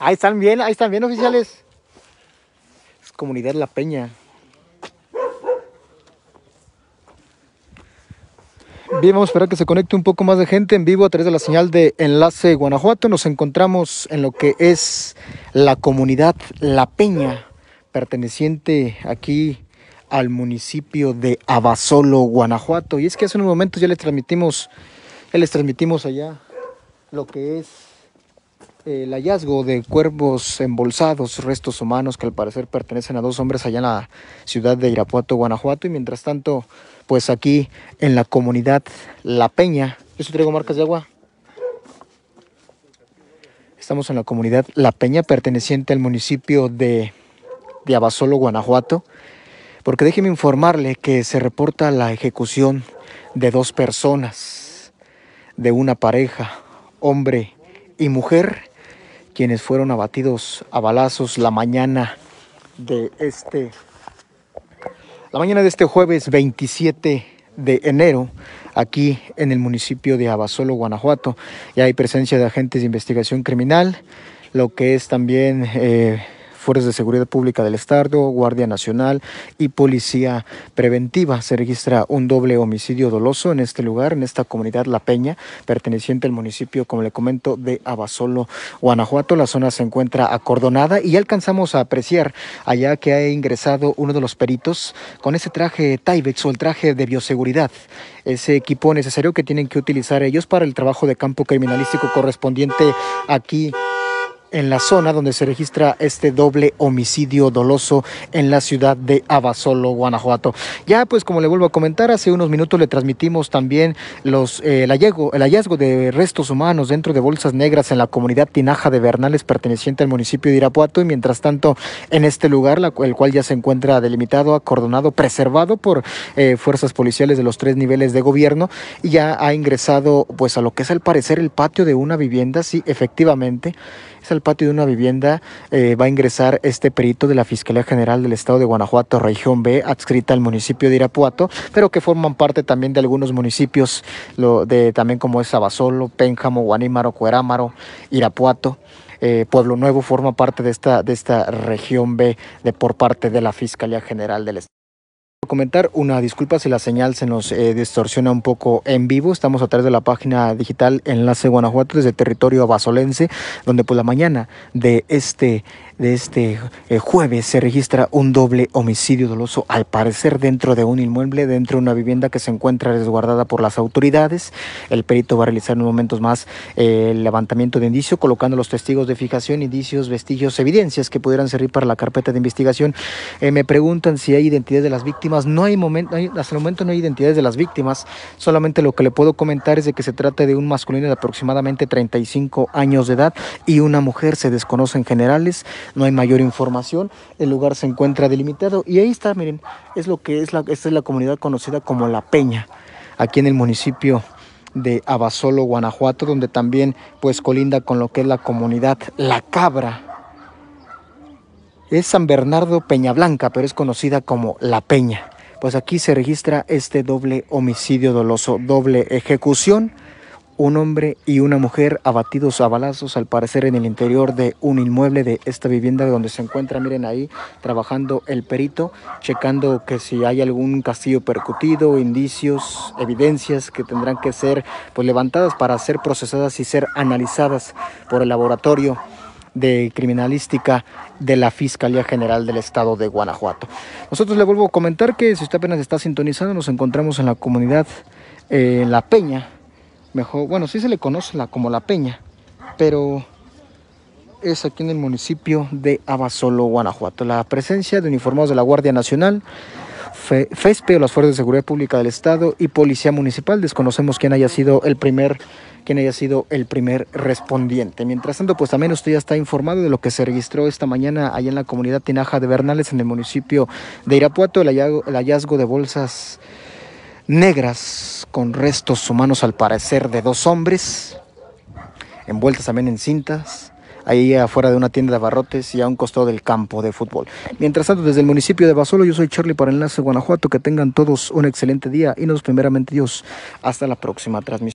Ahí están bien, ahí están bien, oficiales. Es comunidad La Peña. Bien, vamos a esperar que se conecte un poco más de gente en vivo a través de la señal de Enlace Guanajuato. Nos encontramos en lo que es la comunidad La Peña, perteneciente aquí al municipio de Abasolo, Guanajuato. Y es que hace unos momentos ya les transmitimos, ya les transmitimos allá lo que es el hallazgo de cuervos embolsados, restos humanos que al parecer pertenecen a dos hombres allá en la ciudad de Irapuato, Guanajuato. Y mientras tanto, pues aquí en la comunidad La Peña, yo traigo marcas de agua. Estamos en la comunidad La Peña, perteneciente al municipio de, de Abasolo, Guanajuato. Porque déjeme informarle que se reporta la ejecución de dos personas, de una pareja, hombre y mujer, quienes fueron abatidos a balazos la mañana de este la mañana de este jueves 27 de enero aquí en el municipio de Abasolo, Guanajuato. Ya hay presencia de agentes de investigación criminal, lo que es también eh, Fuerzas de Seguridad Pública del Estado, Guardia Nacional y Policía Preventiva. Se registra un doble homicidio doloso en este lugar, en esta comunidad La Peña, perteneciente al municipio, como le comento, de Abasolo, Guanajuato. La zona se encuentra acordonada y alcanzamos a apreciar allá que ha ingresado uno de los peritos con ese traje Tyvex o el traje de bioseguridad, ese equipo necesario que tienen que utilizar ellos para el trabajo de campo criminalístico correspondiente aquí en la zona donde se registra este doble homicidio doloso en la ciudad de Abasolo, Guanajuato. Ya pues como le vuelvo a comentar, hace unos minutos le transmitimos también los, eh, el, hallazgo, el hallazgo de restos humanos dentro de bolsas negras en la comunidad Tinaja de Bernales perteneciente al municipio de Irapuato y mientras tanto en este lugar, el cual ya se encuentra delimitado, acordonado, preservado por eh, fuerzas policiales de los tres niveles de gobierno y ya ha ingresado pues a lo que es al parecer el patio de una vivienda, sí, efectivamente. Es el patio de una vivienda eh, va a ingresar este perito de la Fiscalía General del Estado de Guanajuato, región B, adscrita al municipio de Irapuato, pero que forman parte también de algunos municipios, de, también como es Abasolo, Pénjamo, Guanímaro, Cuerámaro, Irapuato. Eh, Pueblo Nuevo forma parte de esta, de esta región B de, por parte de la Fiscalía General del Estado comentar. Una disculpa si la señal se nos eh, distorsiona un poco en vivo. Estamos a través de la página digital Enlace Guanajuato desde territorio basolense donde por pues, la mañana de este de este eh, jueves se registra un doble homicidio doloso, al parecer dentro de un inmueble, dentro de una vivienda que se encuentra resguardada por las autoridades. El perito va a realizar en momentos más eh, el levantamiento de indicio, colocando los testigos de fijación, indicios, vestigios, evidencias que pudieran servir para la carpeta de investigación. Eh, me preguntan si hay identidad de las víctimas. No hay momento, hasta el momento no hay identidades de las víctimas. Solamente lo que le puedo comentar es de que se trata de un masculino de aproximadamente 35 años de edad y una mujer se desconocen generales no hay mayor información, el lugar se encuentra delimitado y ahí está, miren, es lo que es la, esta es la comunidad conocida como La Peña, aquí en el municipio de Abasolo, Guanajuato, donde también pues colinda con lo que es la comunidad La Cabra. Es San Bernardo Peñablanca, pero es conocida como La Peña. Pues aquí se registra este doble homicidio doloso, doble ejecución. Un hombre y una mujer abatidos a balazos al parecer en el interior de un inmueble de esta vivienda donde se encuentra, miren ahí, trabajando el perito, checando que si hay algún castillo percutido, indicios, evidencias que tendrán que ser pues, levantadas para ser procesadas y ser analizadas por el laboratorio de criminalística de la Fiscalía General del Estado de Guanajuato. Nosotros le vuelvo a comentar que si usted apenas está sintonizando, nos encontramos en la comunidad eh, La Peña, mejor, bueno, sí se le conoce la, como la peña, pero es aquí en el municipio de Abasolo, Guanajuato. La presencia de uniformados de la Guardia Nacional, FESPE o las Fuerzas de Seguridad Pública del Estado y Policía Municipal. Desconocemos quién haya sido el primer quien haya sido el primer respondiente. Mientras tanto, pues también usted ya está informado de lo que se registró esta mañana allá en la comunidad Tinaja de Bernales, en el municipio de Irapuato, el hallazgo de bolsas negras con restos humanos al parecer de dos hombres, envueltas también en cintas, ahí afuera de una tienda de abarrotes y a un costado del campo de fútbol. Mientras tanto, desde el municipio de Basolo, yo soy Charlie para Enlace Guanajuato, que tengan todos un excelente día y nos primeramente Dios, hasta la próxima transmisión.